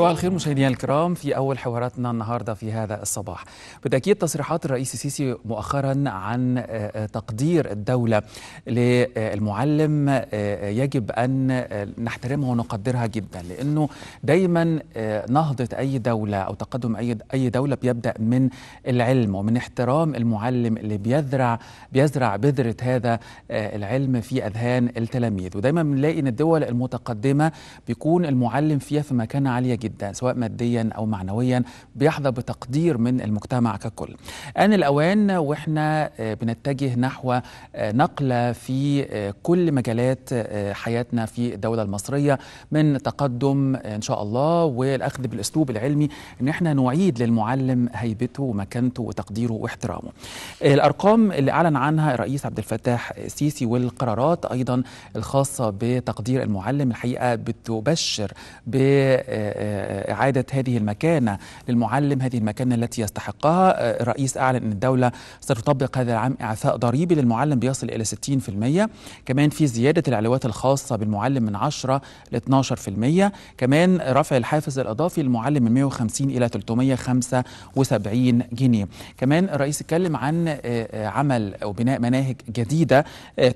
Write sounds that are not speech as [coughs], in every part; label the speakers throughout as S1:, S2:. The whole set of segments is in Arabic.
S1: صباح الخير مشاهدينا الكرام في اول حواراتنا النهارده في هذا الصباح بالتاكيد تصريحات الرئيس السيسي مؤخرا عن آه، آه، تقدير الدوله للمعلم آه، يجب ان نحترمها ونقدرها جدا لانه دايما نهضه اي دوله او تقدم اي اي دوله بيبدا من العلم ومن احترام المعلم اللي بيزرع بيزرع بذره هذا العلم في اذهان التلاميذ ودايما بنلاقي ان الدول المتقدمه بيكون المعلم فيها في مكانه عاليه جدا جدا سواء ماديا أو معنويا بيحظى بتقدير من المجتمع ككل آن الأوان وإحنا آه، بنتجه نحو آه، نقلة في آه، كل مجالات حياتنا في الدولة المصرية من تقدم إن شاء الله والأخذ بالأسلوب العلمي إن إحنا نعيد للمعلم هيبته ومكانته وتقديره واحترامه الأرقام اللي أعلن عنها الرئيس عبد الفتاح السيسي والقرارات أيضا الخاصة بتقدير المعلم الحقيقة بتبشر ب إعادة هذه المكانة للمعلم هذه المكانة التي يستحقها الرئيس آه، أعلن أن الدولة ستطبق هذا العام إعفاء ضريبي للمعلم بيصل إلى 60% كمان في زيادة العلوات الخاصة بالمعلم من 10 ل 12% كمان رفع الحافز الإضافي للمعلم من 150 إلى 375 جنيه كمان الرئيس اتكلم عن آه، آه، عمل أو بناء مناهج جديدة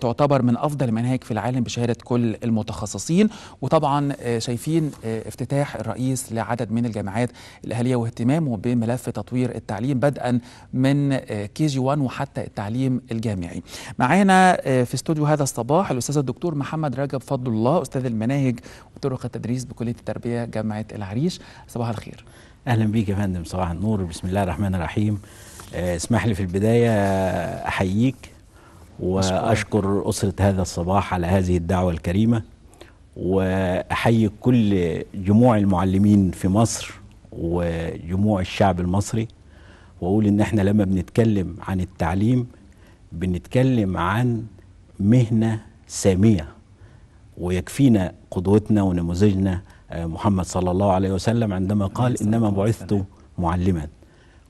S1: تعتبر من أفضل المناهج في العالم بشهادة كل المتخصصين وطبعا شايفين افتتاح الرئيس الرئيس لعدد من الجامعات الأهلية واهتمامه بملف تطوير التعليم بدءا من آه، كي جي 1 وحتى التعليم الجامعي معانا آه، في استوديو هذا الصباح الأستاذ الدكتور محمد رجب فضل الله أستاذ المناهج وطرق التدريس بكلية التربية جامعة العريش صباح الخير
S2: اهلا بيك يا فندم صباح النور بسم الله الرحمن الرحيم آه، اسمح لي في البدايه احييك واشكر اسره هذا الصباح على هذه الدعوه الكريمه واحيي كل جموع المعلمين في مصر وجموع الشعب المصري واقول ان احنا لما بنتكلم عن التعليم بنتكلم عن مهنه ساميه ويكفينا قدوتنا ونموذجنا آه، محمد صلى الله عليه وسلم عندما قال انما بعثت معلما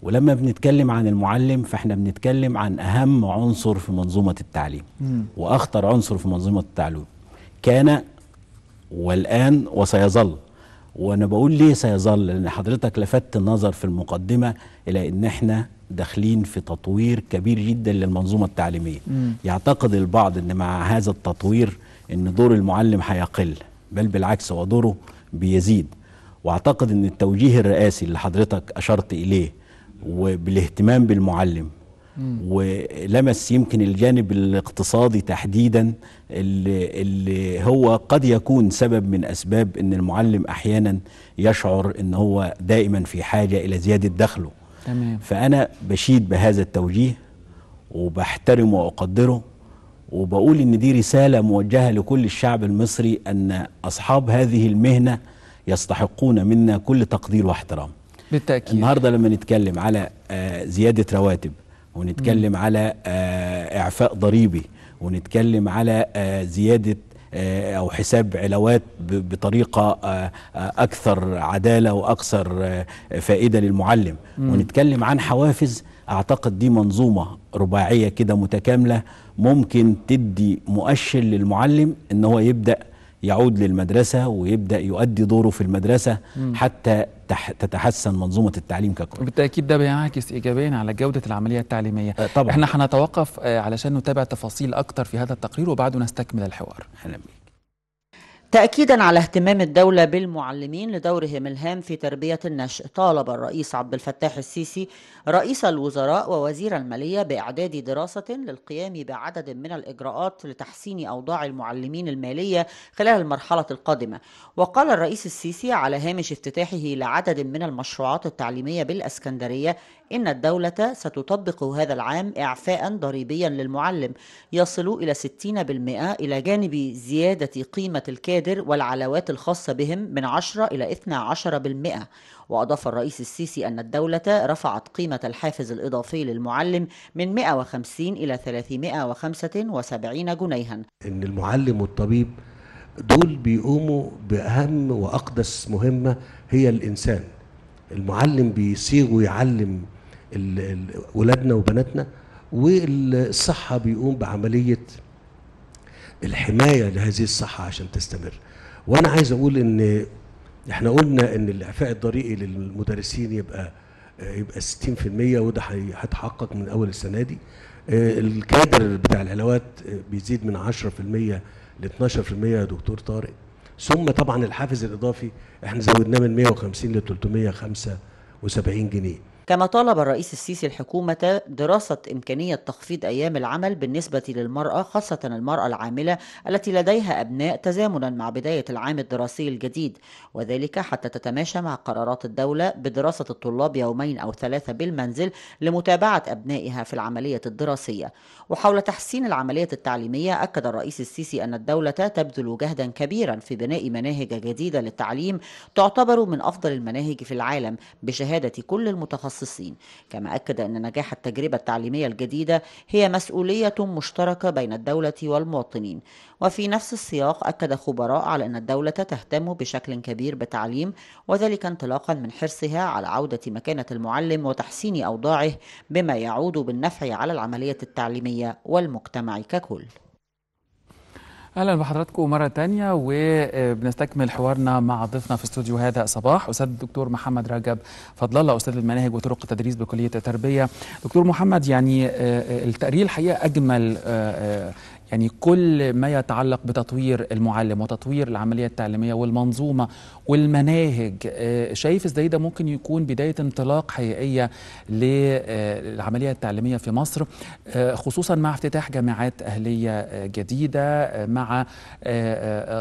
S2: ولما بنتكلم عن المعلم فاحنا بنتكلم عن اهم عنصر في منظومه التعليم واخطر عنصر في منظومه التعليم كان والآن وسيظل وأنا بقول ليه سيظل لأن حضرتك لفت النظر في المقدمة إلى أن احنا داخلين في تطوير كبير جدا للمنظومة التعليمية م. يعتقد البعض أن مع هذا التطوير أن دور المعلم هيقل بل بالعكس هو دوره بيزيد واعتقد ان التوجيه الرئاسي اللي حضرتك اشرت اليه وبالاهتمام بالمعلم ولمس يمكن الجانب الاقتصادي تحديدا اللي, اللي هو قد يكون سبب من اسباب ان المعلم احيانا يشعر ان هو دائما في حاجه الى زياده دخله تمام. فانا بشيد بهذا التوجيه وبحترمه واقدره وبقول ان دي رساله موجهه لكل الشعب المصري ان اصحاب هذه المهنه يستحقون منا كل تقدير واحترام بالتاكيد النهارده لما نتكلم على آه، زياده رواتب ونتكلم على آه، اعفاء ضريبي ونتكلم على آه، زياده آه، او حساب علاوات بطريقه اكثر عداله واكثر فائده للمعلم ونتكلم عن حوافز اعتقد دي منظومه رباعيه كده متكامله ممكن تدي مؤشر للمعلم ان هو يبدا يعود للمدرسة ويبدأ يؤدي دوره في المدرسة مم. حتى تتحسن منظومة التعليم ككل
S1: بالتأكيد ده بينعكس إيجابيا على جودة العملية التعليمية آه، طبعا. احنا هنتوقف آه، علشان نتابع تفاصيل أكتر في هذا التقرير وبعده نستكمل الحوار أهلا
S3: تأكيدا على اهتمام الدولة بالمعلمين لدورهم الهام في تربية النشء طالب الرئيس عبد الفتاح السيسي رئيس الوزراء ووزير المالية بإعداد دراسة للقيام بعدد من الإجراءات لتحسين أوضاع المعلمين المالية خلال المرحلة القادمة وقال الرئيس السيسي على هامش افتتاحه لعدد من المشروعات التعليمية بالأسكندرية إن الدولة ستطبق هذا العام إعفاء ضريبيا للمعلم يصل إلى 60% إلى جانب زيادة قيمة الكادر والعلاوات الخاصة بهم من 10 إلى 12%. وأضاف الرئيس السيسي أن الدولة رفعت قيمة الحافز الإضافي للمعلم من 150 إلى 375 جنيها
S2: إن المعلم والطبيب دول بيقوموا بأهم وأقدس مهمة هي الإنسان المعلم بيصيغ ويعلم ولادنا وبناتنا والصحة بيقوم بعملية الحماية لهذه الصحة عشان تستمر وأنا عايز أقول إن إحنا قلنا إن الإعفاء الضريئي للمدرسين يبقى يبقى 60% وده هيتحقق من أول السنة دي آه، الكادر بتاع العلاوات آه، بيزيد من 10% ل 12% يا دكتور طارق ثم طبعا الحافز الإضافي إحنا زودناه من 150 ل 375 جنيه
S3: كما طالب الرئيس السيسي الحكومة دراسة إمكانية تخفيض أيام العمل بالنسبة للمرأة خاصة المرأة العاملة التي لديها أبناء تزامنا مع بداية العام الدراسي الجديد وذلك حتى تتماشى مع قرارات الدولة بدراسة الطلاب يومين أو ثلاثة بالمنزل لمتابعة أبنائها في العملية الدراسية وحول تحسين العملية التعليمية أكد الرئيس السيسي أن الدولة تبذل جهدا كبيرا في بناء مناهج جديدة للتعليم تعتبر من أفضل المناهج في العالم بشهادة كل المتخصصين المتخصصين كما أكد أن نجاح التجربة التعليمية الجديدة هي مسؤولية مشتركة بين الدولة والمواطنين وفي نفس السياق أكد خبراء على أن الدولة تهتم بشكل كبير بتعليم وذلك انطلاقا من حرصها على عودة مكانة المعلم وتحسين أوضاعه بما يعود بالنفع على العملية التعليمية والمجتمع ككل
S1: اهلا بحضراتكم مره تانية وبنستكمل حوارنا مع ضيفنا في استوديو هذا الصباح استاذ الدكتور محمد رجب فضل الله استاذ المناهج وطرق التدريس بكليه التربيه دكتور محمد يعني آه، آه، التقرير الحقيقه اجمل آه، يعني كل ما يتعلق بتطوير المعلم وتطوير العملية التعليمية والمنظومة والمناهج آه، شايف ازاي ده ممكن يكون بداية انطلاق حقيقية آه، للعملية التعليمية في مصر آه، خصوصا مع افتتاح جامعات أهلية جديدة مع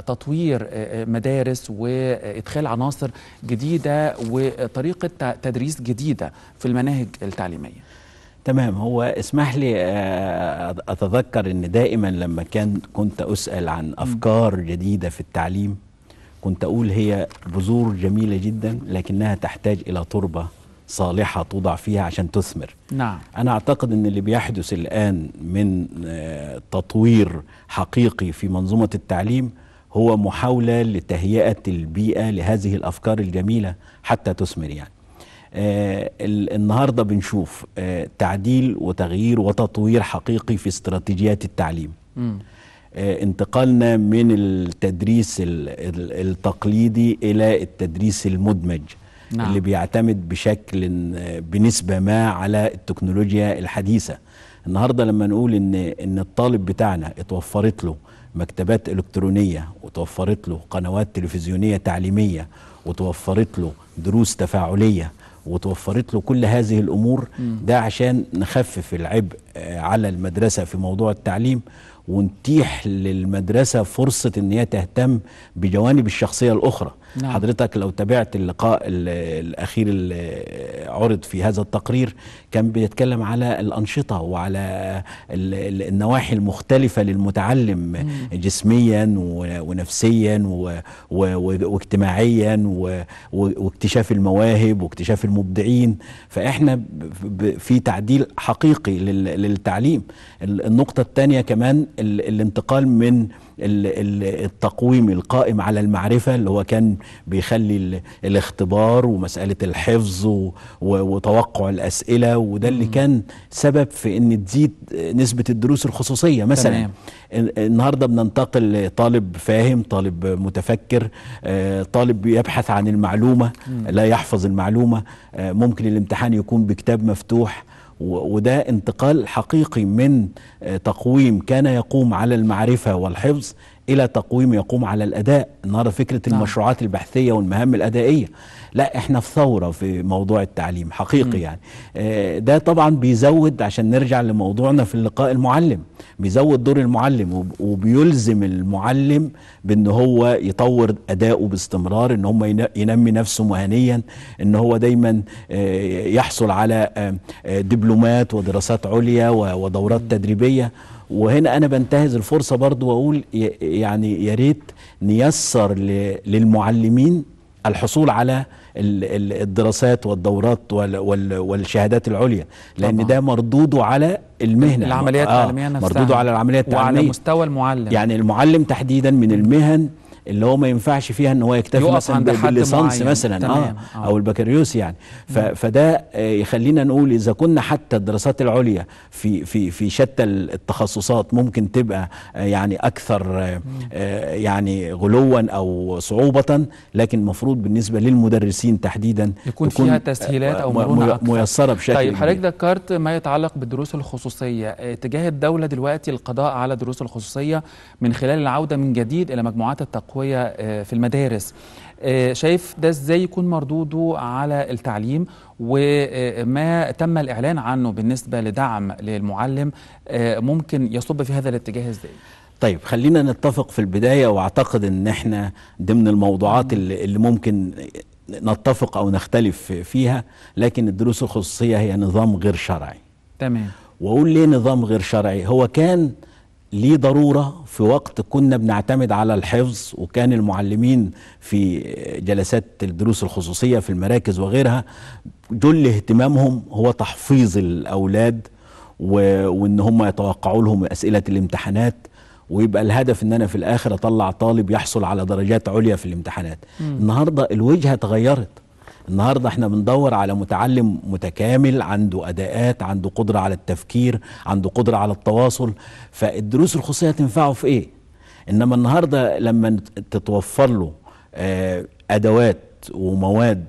S1: تطوير مدارس وإدخال عناصر جديدة وطريقة تدريس جديدة في المناهج التعليمية تمام هو اسمح لي آه، اتذكر ان دائما
S2: لما كان كنت اسال عن افكار جديده في التعليم كنت اقول هي بذور جميله جدا لكنها تحتاج الى تربه صالحه توضع فيها عشان تثمر. نعم. انا اعتقد ان اللي بيحدث الان من آه، تطوير حقيقي في منظومه التعليم هو محاوله لتهيئه البيئه لهذه الافكار الجميله حتى تثمر يعني. آه، النهاردة بنشوف آه، تعديل وتغيير وتطوير حقيقي في استراتيجيات التعليم م. آه، انتقالنا من التدريس التقليدي إلى التدريس المدمج نعم. اللي بيعتمد بشكل بنسبة ما على التكنولوجيا الحديثة النهاردة لما نقول إن, إن الطالب بتاعنا اتوفرت له مكتبات إلكترونية وتوفرت له قنوات تلفزيونية تعليمية وتوفرت له دروس تفاعلية وتوفرت له كل هذه الامور ده عشان نخفف العبء آه، على المدرسه في موضوع التعليم ونتيح للمدرسه فرصه ان هي تهتم بجوانب الشخصيه الاخرى نعم. حضرتك لو تابعت اللقاء الأخير اللي عرض في هذا التقرير كان بيتكلم على الأنشطة وعلى النواحي المختلفة للمتعلم مم. جسميا ونفسيا واجتماعيا واكتشاف المواهب واكتشاف المبدعين فإحنا في تعديل حقيقي للتعليم النقطة الثانية كمان الانتقال من التقويم القائم على المعرفة اللي هو كان بيخلي الاختبار ومسألة الحفظ وتوقع الأسئلة وده اللي كان سبب في أن تزيد نسبة الدروس الخصوصية مثلا تمام. النهاردة بننتقل طالب فاهم طالب متفكر آه، طالب يبحث عن المعلومة لا يحفظ المعلومة آه، ممكن الامتحان يكون بكتاب مفتوح وده انتقال حقيقي من آه، تقويم كان يقوم على المعرفة والحفظ الى تقويم يقوم على الاداء النهارده فكره نعم. المشروعات البحثيه والمهام الادائيه لا احنا في ثوره في موضوع التعليم حقيقي م. يعني آه، ده طبعا بيزود عشان نرجع لموضوعنا في اللقاء المعلم بيزود دور المعلم وبيلزم المعلم بان هو يطور اداؤه باستمرار ان هم ينمي نفسه مهنيا ان هو دايما آه، يحصل على آه، دبلومات ودراسات عليا ودورات تدريبيه وهنا انا بنتهز الفرصه برضو واقول يعني يا ريت نيسر للمعلمين الحصول على الدراسات والدورات والشهادات العليا لان طبعا. ده مردوده على المهنه العمليات التعليميه آه، نفسها مردوده على العمليه التعليميه وعلى مستوى المعلم يعني المعلم تحديدا من المهن اللي هو ما ينفعش فيها ان هو يكتفي مثلا بالليسانس مثلا آه آه, او البكالوريوس يعني نعم. فده يخلينا نقول اذا كنا حتى الدراسات العليا في في في شتى التخصصات ممكن تبقى آه، يعني اكثر آه، آه، يعني غلوا او صعوبه لكن المفروض بالنسبه للمدرسين تحديدا يكون, يكون فيها تسهيلات او مرونه ميسره بشكل طيب حضرتك
S1: ذكرت ما يتعلق بالدروس الخصوصيه اتجاه الدوله دلوقتي القضاء على دروس الخصوصيه من خلال العوده من جديد الى مجموعات التقويم التقويه آه، في المدارس آه، شايف ده ازاي يكون مردوده على التعليم وما آه، تم الاعلان عنه بالنسبه لدعم للمعلم ممكن يصب في هذا الاتجاه ازاي
S2: طيب خلينا نتفق في البدايه واعتقد ان احنا ضمن الموضوعات اللي, اللي ممكن نتفق او نختلف فيها لكن الدروس الخصوصيه هي نظام غير شرعي تمام واقول ليه نظام غير شرعي هو كان ليه ضرورة في وقت كنا بنعتمد على الحفظ وكان المعلمين في جلسات الدروس الخصوصية في المراكز وغيرها جل اهتمامهم هو تحفيظ الأولاد وإن هم يتوقعوا لهم أسئلة الامتحانات ويبقى الهدف ان انا في الاخر اطلع طالب يحصل على درجات عليا في الامتحانات م. النهارده الوجهه تغيرت النهارده احنا بندور على متعلم متكامل عنده اداءات عنده قدره على التفكير عنده قدره على التواصل فالدروس الخصوصيه هتنفعه في ايه انما النهارده لما تتوفر له آه، ادوات ومواد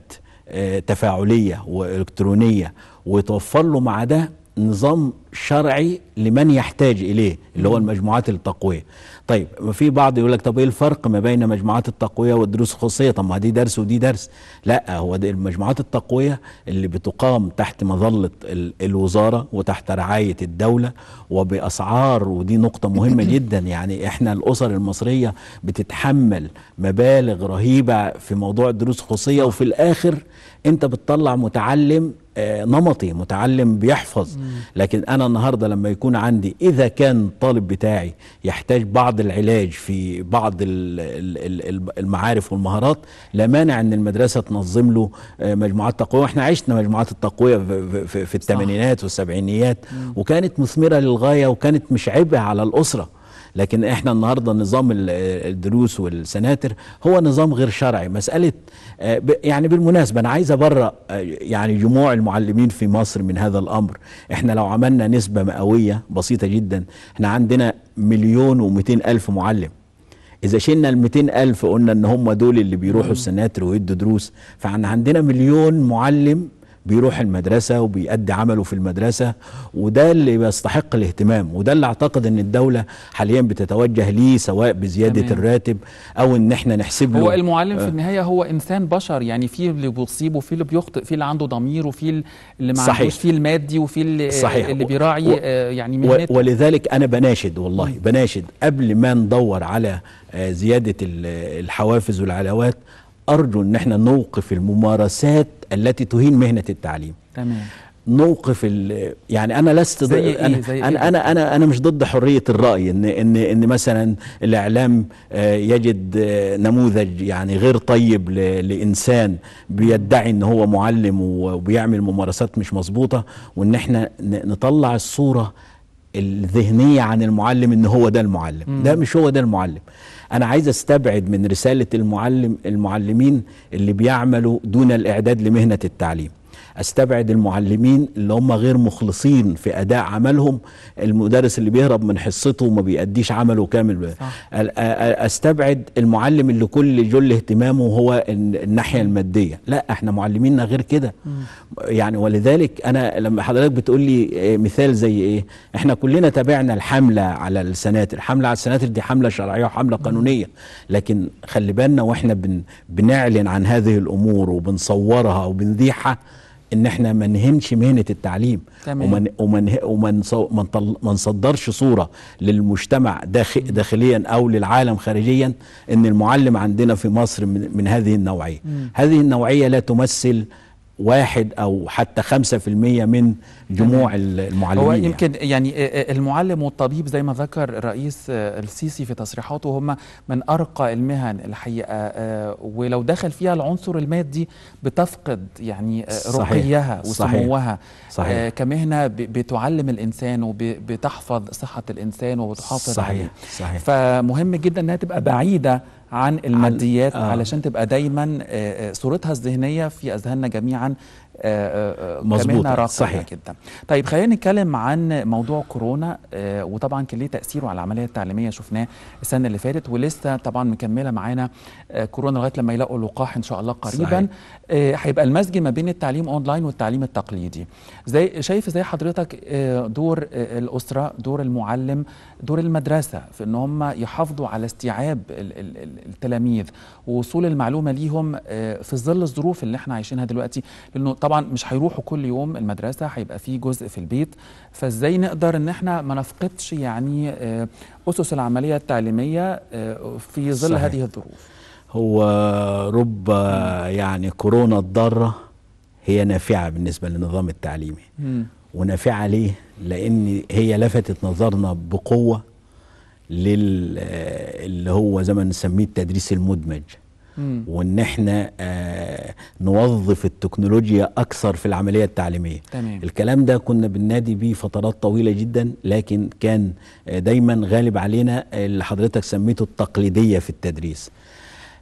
S2: آه، تفاعليه والكترونيه ويتوفر له مع ده نظام شرعي لمن يحتاج اليه اللي هو المجموعات التقويه. طيب في بعض يقول لك طب ايه الفرق ما بين مجموعات التقويه والدروس الخصوصيه؟ طب ما دي درس ودي درس. لا هو دي المجموعات التقويه اللي بتقام تحت مظله الوزاره وتحت رعايه الدوله وباسعار ودي نقطه مهمه [coughs] جدا يعني احنا الاسر المصريه بتتحمل مبالغ رهيبه في موضوع الدروس الخصوصيه وفي الاخر انت بتطلع متعلم آه، نمطي متعلم بيحفظ لكن انا النهارده لما يكون عندي اذا كان الطالب بتاعي يحتاج بعض العلاج في بعض المعارف والمهارات لا مانع ان المدرسه تنظم له آه، مجموعات تقويه وإحنا عشنا مجموعات التقويه في الثمانينات والسبعينيات وكانت مثمره للغايه وكانت مش عبء على الاسره لكن احنا النهارده نظام الدروس والسناتر هو نظام غير شرعي مساله آه، يعني بالمناسبه انا عايز ابرأ آه، يعني جموع المعلمين في مصر من هذا الامر احنا لو عملنا نسبه مئويه بسيطه جدا احنا عندنا مليون و الف معلم اذا شلنا ال ألف قلنا ان هم دول اللي بيروحوا السناتر ويدوا دروس فعن عندنا مليون معلم بيروح المدرسة وبيأدي عمله في المدرسة وده اللي بيستحق الاهتمام وده اللي اعتقد ان الدولة حاليا بتتوجه ليه سواء بزيادة تمام. الراتب او ان احنا نحسب له هو المعلم في آه.
S1: النهاية هو انسان بشر يعني في اللي بيصيبه وفي اللي بيخطئ في اللي عنده ضمير وفي اللي ما عندوش في المادي وفي اللي, صحيح. اللي بيراعي و... آه، يعني مهنته
S2: ولذلك انا بناشد والله بناشد قبل ما ندور على آه، زيادة الحوافز والعلاوات أرجو أن احنا نوقف الممارسات التي تهين مهنة التعليم تمام نوقف يعني انا لست زي إيه أنا, زي أنا, إيه؟ انا انا انا مش ضد حريه الراي ان ان ان مثلا الاعلام آه، يجد آه، نموذج يعني غير طيب لانسان بيدعي ان هو معلم وبيعمل ممارسات مش مظبوطه وان احنا نطلع الصوره الذهنيه عن المعلم ان هو ده المعلم مم. ده مش هو ده المعلم انا عايز استبعد من رساله المعلم المعلمين اللي بيعملوا دون الاعداد لمهنه التعليم استبعد المعلمين اللي هم غير مخلصين في اداء عملهم المدرس اللي بيهرب من حصته وما بيأديش عمله كامل صح. استبعد المعلم اللي كل جل اهتمامه هو الناحيه الماديه لا احنا معلمينا غير كده يعني ولذلك انا لما حضرتك بتقول لي آه، مثال زي ايه احنا كلنا تابعنا الحمله على السناتر الحمله على السناتر دي حمله شرعيه وحمله قانونيه لكن خلي بالنا واحنا بن بنعلن عن هذه الامور وبنصورها وبنذيعها ان احنا ما نهنش مهنه التعليم تمام. ومن وما ما نصدرش صوره للمجتمع داخل داخليا او للعالم خارجيا ان المعلم عندنا في مصر من, من هذه النوعيه مم. هذه النوعيه لا تمثل واحد او حتى خمسة في المية من جموع المعلمين هو يمكن
S1: يعني, يعني، آه، آه، المعلم والطبيب زي ما ذكر رئيس آه، السيسي في تصريحاته هم من ارقى المهن الحقيقه ولو دخل فيها العنصر المادي بتفقد يعني رقيها وسموها صحيح. كمهنه بتعلم الانسان وبتحفظ صحه الانسان وبتحافظ صحيح. عليه صحيح. فمهم جدا انها تبقى بعيده عن الماديات آه. علشان تبقى دايما آه، آه، صورتها الذهنيه في اذهاننا جميعا آه، آه، آه، مظبوط صحيح جدا طيب خلينا نتكلم عن موضوع كورونا وطبعا كان ليه تاثيره على العمليه التعليميه شفناه السنه اللي فاتت ولسه طبعا مكمله معانا كورونا لغايه لما يلاقوا لقاح ان شاء الله قريبا هيبقى المزج ما بين التعليم اونلاين والتعليم التقليدي زي شايف ازاي حضرتك دور الاسره دور المعلم دور المدرسه في ان هم يحافظوا على استيعاب التلاميذ ووصول المعلومه ليهم في ظل الظروف اللي احنا عايشينها دلوقتي لانه طبعا مش هيروحوا كل يوم المدرسه هيبقى في جزء في البيت فازاي نقدر ان احنا ما نفقدش يعني آه، اسس العمليه التعليميه آه، في ظل صحيح. هذه الظروف
S2: هو رب آه، يعني كورونا الضاره هي نافعه بالنسبه للنظام التعليمي ونافعه ليه لان هي لفتت نظرنا بقوه لل اللي هو زي ما نسميه التدريس المدمج وان احنا آه نوظف التكنولوجيا اكثر في العمليه التعليميه تمام. الكلام ده كنا بننادي بيه فترات طويله جدا لكن كان آه، دايما غالب علينا اللي حضرتك سميته التقليديه في التدريس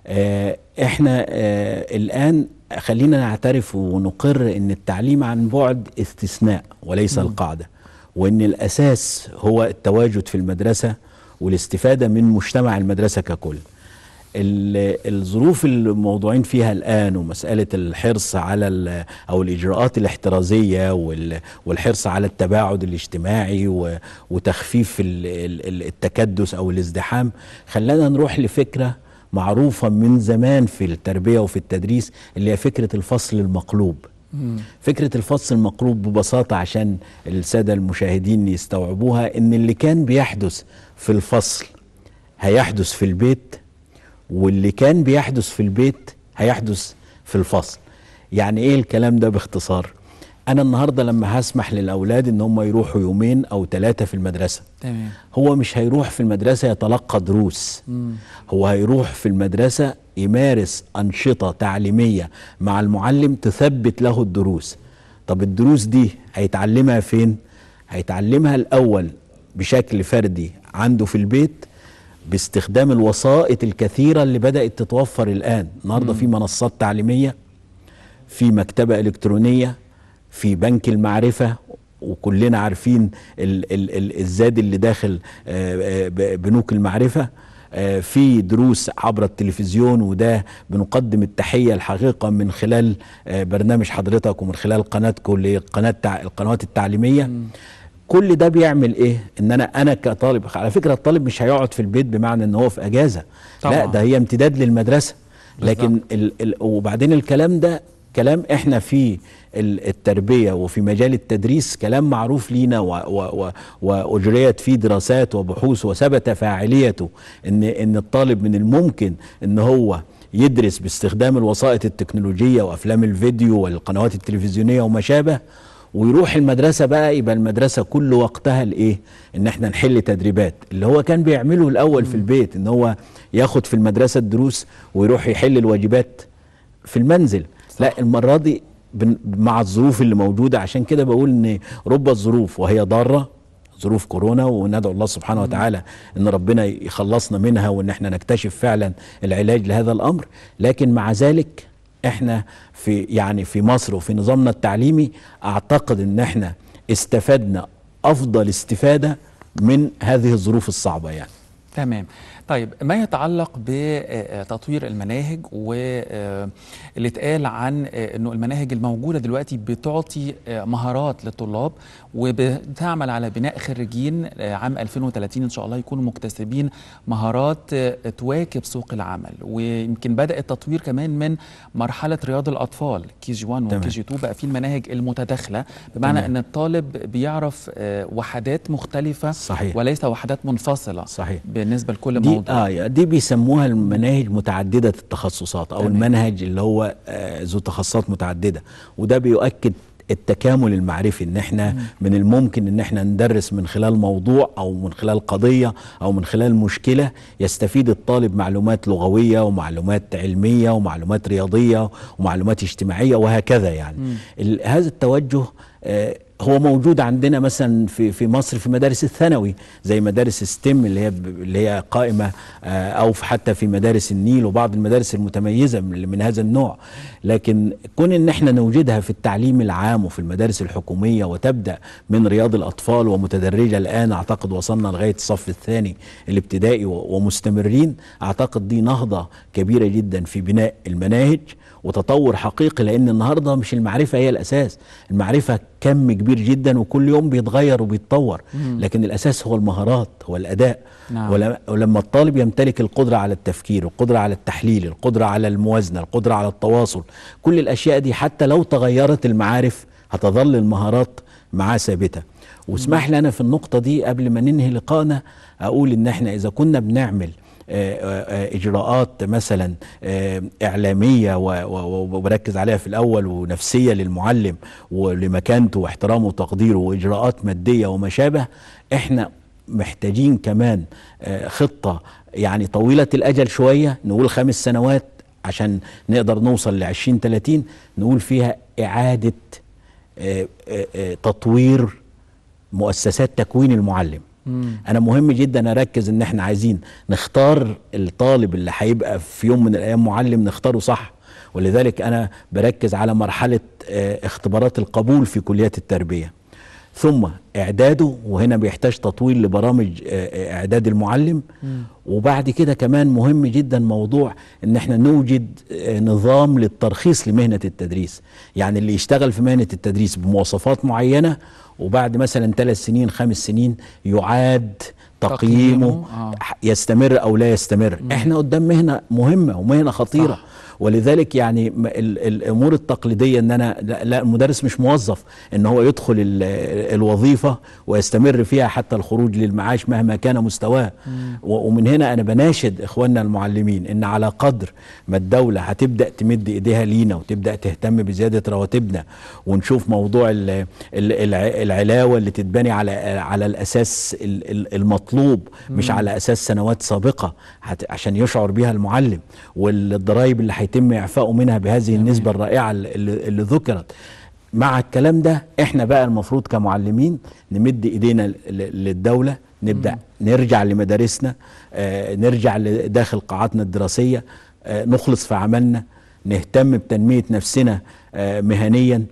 S2: آه احنا آه الان خلينا نعترف ونقر ان التعليم عن بعد استثناء وليس مم. القاعده وان الاساس هو التواجد في المدرسه والاستفاده من مجتمع المدرسه ككل الظروف اللي موضوعين فيها الآن ومسألة الحرص على أو الإجراءات الاحترازية والحرص على التباعد الاجتماعي وتخفيف التكدس أو الازدحام خلانا نروح لفكرة معروفة من زمان في التربية وفي التدريس اللي هي فكرة الفصل المقلوب فكرة الفصل المقلوب ببساطة عشان السادة المشاهدين يستوعبوها إن اللي كان بيحدث في الفصل هيحدث في البيت واللي كان بيحدث في البيت هيحدث في الفصل يعني ايه الكلام ده باختصار انا النهارده لما هسمح للاولاد ان هم يروحوا يومين او ثلاثه في المدرسه تمام. هو مش هيروح في المدرسه يتلقى دروس مم. هو هيروح في المدرسه يمارس انشطه تعليميه مع المعلم تثبت له الدروس طب الدروس دي هيتعلمها فين هيتعلمها الاول بشكل فردي عنده في البيت باستخدام الوسائط الكثيرة اللي بدأت تتوفر الآن النهاردة في منصات تعليمية في مكتبة إلكترونية في بنك المعرفة وكلنا عارفين ال ال ال الزاد اللي داخل آه، آه، بنوك المعرفة آه، في دروس عبر التلفزيون وده بنقدم التحية الحقيقة من خلال برنامج حضرتك ومن خلال قناتكم لقناة القنوات التعليمية كل ده بيعمل ايه ان انا انا كطالب على فكره الطالب مش هيقعد في البيت بمعنى ان هو في اجازه طبعا. لا ده هي امتداد للمدرسه لكن ال ال وبعدين الكلام ده كلام احنا في التربيه وفي مجال التدريس كلام معروف لينا واجريت فيه دراسات وبحوث وثبت فاعليته ان ان الطالب من الممكن ان هو يدرس باستخدام الوسائط التكنولوجيه وافلام الفيديو والقنوات التلفزيونيه وما شابه ويروح المدرسة بقى يبقى المدرسة كل وقتها الإيه؟ إن إحنا نحل تدريبات اللي هو كان بيعمله الأول في البيت إن هو ياخد في المدرسة الدروس ويروح يحل الواجبات في المنزل صح. لا المرة دي مع الظروف اللي موجودة عشان كده بقول إن رب الظروف وهي ضارة ظروف كورونا وندعو الله سبحانه وتعالى ان ربنا يخلصنا منها وان احنا نكتشف فعلا العلاج لهذا الامر لكن مع ذلك احنا في يعني في مصر وفي نظامنا التعليمي اعتقد ان احنا استفدنا افضل استفاده من هذه الظروف الصعبه يعني
S1: تمام طيب ما يتعلق بتطوير آه، آه، المناهج واللي آه، اتقال عن انه المناهج الموجوده دلوقتي بتعطي مهارات للطلاب وبتعمل على بناء خريجين عام 2030 ان شاء الله يكونوا مكتسبين مهارات تواكب سوق العمل ويمكن بدا التطوير كمان من مرحله رياض الاطفال كي جي 1 وكي جي 2 بقى في المناهج المتداخله بمعنى تمام. ان الطالب بيعرف وحدات مختلفه صحيح. وليس وحدات منفصله صحيح بالنسبه لكل دي موضوع
S2: اه دي بيسموها المناهج متعدده التخصصات او تمام. المنهج اللي هو آه ذو تخصصات متعدده وده بيؤكد التكامل المعرفي ان احنا من الممكن ان احنا ندرس من خلال موضوع او من خلال قضيه او من خلال مشكله يستفيد الطالب معلومات لغويه ومعلومات علميه ومعلومات رياضيه ومعلومات اجتماعيه وهكذا يعني هذا التوجه آه هو موجود عندنا مثلا في في مصر في مدارس الثانوي زي مدارس ستيم اللي هي اللي هي قائمه آه، او حتى في مدارس النيل وبعض المدارس المتميزه من هذا النوع لكن كون ان احنا نوجدها في التعليم العام وفي المدارس الحكوميه وتبدا من رياض الاطفال ومتدرجه الان اعتقد وصلنا لغايه الصف الثاني الابتدائي ومستمرين اعتقد دي نهضه كبيره جدا في بناء المناهج وتطور حقيقي لان النهارده مش المعرفه هي الاساس المعرفه كم كبير جدا وكل يوم بيتغير وبيتطور لكن الاساس هو المهارات هو الاداء نعم. ولما الطالب يمتلك القدره على التفكير القدره على التحليل القدره على الموازنه القدره على التواصل كل الاشياء دي حتى لو تغيرت المعارف هتظل المهارات معاه ثابته واسمح لي انا في النقطه دي قبل ما ننهي لقائنا اقول ان احنا اذا كنا بنعمل آه، آه، آه، اجراءات مثلا اعلاميه وبركز عليها في الاول ونفسيه للمعلم ولمكانته واحترامه وتقديره واجراءات ماديه وما شابه احنا محتاجين كمان خطه يعني طويله الاجل شويه نقول خمس سنوات عشان نقدر نوصل ل 20 30 نقول فيها اعاده تطوير مؤسسات تكوين المعلم مم. انا مهم جدا اركز ان احنا عايزين نختار الطالب اللي هيبقى في يوم من الايام معلم نختاره صح ولذلك انا بركز على مرحله آه، اختبارات القبول في كليات التربيه ثم اعداده وهنا بيحتاج تطويل لبرامج آه، آه، اعداد المعلم وبعد كده كمان مهم جدا موضوع ان احنا نوجد نظام للترخيص لمهنه التدريس يعني اللي يشتغل في مهنه التدريس بمواصفات معينه وبعد مثلا ثلاث سنين خمس سنين يعاد تقييمه, تقييمه. آه. يستمر او لا يستمر احنا قدام مهنه مهمه ومهنه خطيره صح. ولذلك يعني الامور التقليديه ان انا لا المدرس مش موظف ان هو يدخل الوظيفه ويستمر فيها حتى الخروج للمعاش مهما كان مستواه ومن هنا انا بناشد اخواننا المعلمين ان على قدر ما الدوله هتبدا تمد ايديها لينا وتبدا تهتم بزياده رواتبنا ونشوف موضوع العلاوه اللي تتبني على على الاساس المطلوب مش على اساس سنوات سابقه عشان يشعر بها المعلم والضرايب اللي هيتم إعفائه منها بهذه النسبة الرائعة اللي, اللي ذكرت مع الكلام ده احنا بقى المفروض كمعلمين نمد ايدينا للدولة نبدأ نرجع لمدارسنا آه، نرجع لداخل قاعاتنا الدراسية آه، نخلص في عملنا نهتم بتنمية نفسنا آه، مهنيا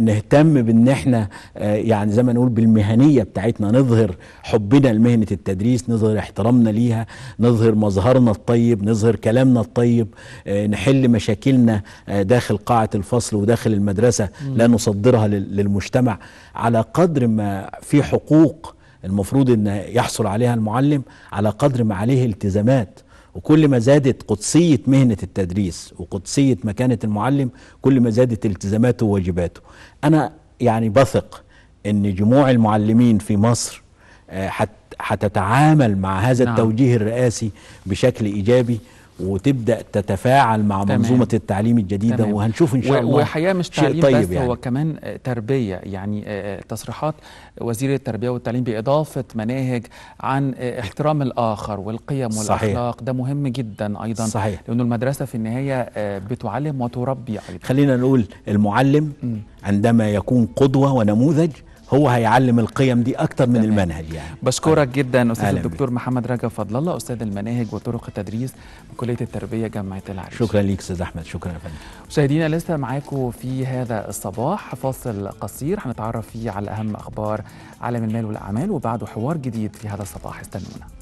S2: نهتم بان احنا آه، يعني زي ما نقول بالمهنيه بتاعتنا نظهر حبنا لمهنه التدريس نظهر احترامنا ليها نظهر مظهرنا الطيب نظهر كلامنا الطيب آه، نحل مشاكلنا آه، داخل قاعه الفصل وداخل المدرسه لا نصدرها للمجتمع على قدر ما في حقوق المفروض ان يحصل عليها المعلم على قدر ما عليه التزامات وكل ما زادت قدسية مهنة التدريس وقدسية مكانة المعلم كل ما زادت التزاماته وواجباته أنا يعني بثق أن جموع المعلمين في مصر آه، حتتعامل مع هذا نعم. التوجيه الرئاسي بشكل إيجابي وتبدا تتفاعل مع تمام. منظومه التعليم الجديده تمام. وهنشوف ان شاء الله وحقيقه مش تعليم طيب بس يعني. هو
S1: كمان تربيه يعني آه، آه، تصريحات وزير التربيه والتعليم باضافه مناهج عن آه، احترام الاخر والقيم صحيح. والاخلاق ده مهم جدا ايضا صحيح لانه المدرسه في النهايه بتعلم وتربي ايضا
S2: خلينا نقول المعلم عندما يكون قدوه ونموذج هو هيعلم القيم دي اكتر من المنهج
S1: يعني بشكرك طيب. جدا استاذ الدكتور بي. محمد رجب فضل الله استاذ المناهج وطرق التدريس بكليه التربيه جامعه العريش شكرا ليك استاذ احمد شكرا يا فندم مشاهدينا لسه معاكم في هذا الصباح فاصل قصير هنتعرف فيه على اهم اخبار عالم المال والاعمال وبعده حوار جديد في هذا الصباح استنونا